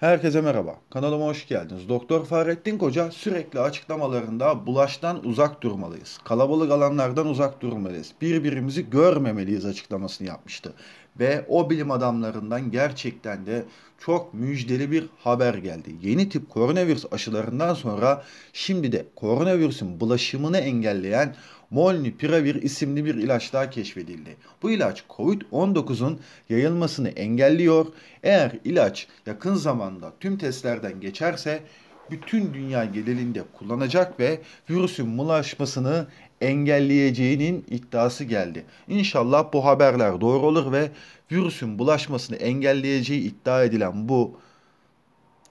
Herkese merhaba. Kanalıma hoş geldiniz. Doktor Fahrettin Koca sürekli açıklamalarında bulaştan uzak durmalıyız. Kalabalık alanlardan uzak durmalıyız. Birbirimizi görmemeliyiz açıklamasını yapmıştı ve o bilim adamlarından gerçekten de çok müjdeli bir haber geldi. Yeni tip koronavirüs aşılarından sonra şimdi de koronavirüsün bulaşımını engelleyen Molnupiravir isimli bir ilaç daha keşfedildi. Bu ilaç COVID-19'un yayılmasını engelliyor. Eğer ilaç yakın zamanda tüm testlerden geçerse bütün dünya genelinde kullanacak ve virüsün bulaşmasını engelleyeceğinin iddiası geldi. İnşallah bu haberler doğru olur ve virüsün bulaşmasını engelleyeceği iddia edilen bu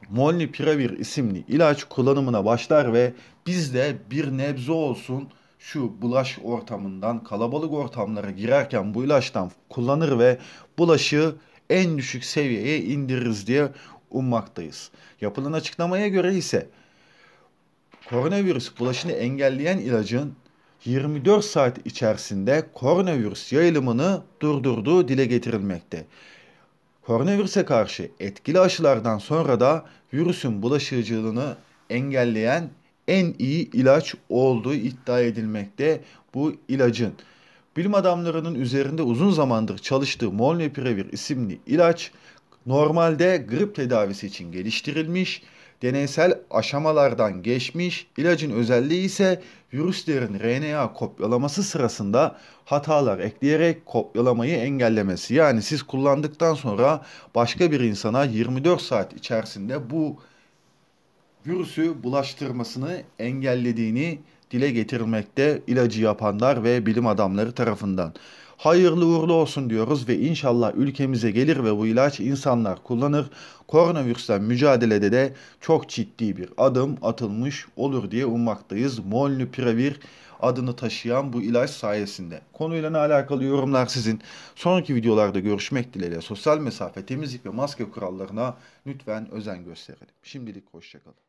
Molnupiravir isimli ilaç kullanımına başlar ve biz de bir nebze olsun şu bulaş ortamından kalabalık ortamlara girerken bu ilaçtan kullanır ve bulaşı en düşük seviyeye indiririz diye ummaktayız. Yapılan açıklamaya göre ise koronavirüs bulaşını engelleyen ilacın 24 saat içerisinde koronavirüs yayılımını durdurduğu dile getirilmekte. Koronavirüse karşı etkili aşılardan sonra da virüsün bulaşıcılığını engelleyen en iyi ilaç olduğu iddia edilmekte bu ilacın. Bilim adamlarının üzerinde uzun zamandır çalıştığı Molnupiravir isimli ilaç normalde grip tedavisi için geliştirilmiş, deneysel aşamalardan geçmiş, ilacın özelliği ise virüslerin RNA kopyalaması sırasında hatalar ekleyerek kopyalamayı engellemesi. Yani siz kullandıktan sonra başka bir insana 24 saat içerisinde bu virüsü bulaştırmasını engellediğini dile getirmekte ilacı yapanlar ve bilim adamları tarafından hayırlı uğurlu olsun diyoruz ve inşallah ülkemize gelir ve bu ilaç insanlar kullanır. Koronavirüsle mücadelede de çok ciddi bir adım atılmış olur diye ummaktayız. Molnupiravir adını taşıyan bu ilaç sayesinde. Konuyla ne alakalı yorumlar sizin. Sonraki videolarda görüşmek dileğiyle sosyal mesafe, temizlik ve maske kurallarına lütfen özen gösterelim. Şimdilik hoşçakalın.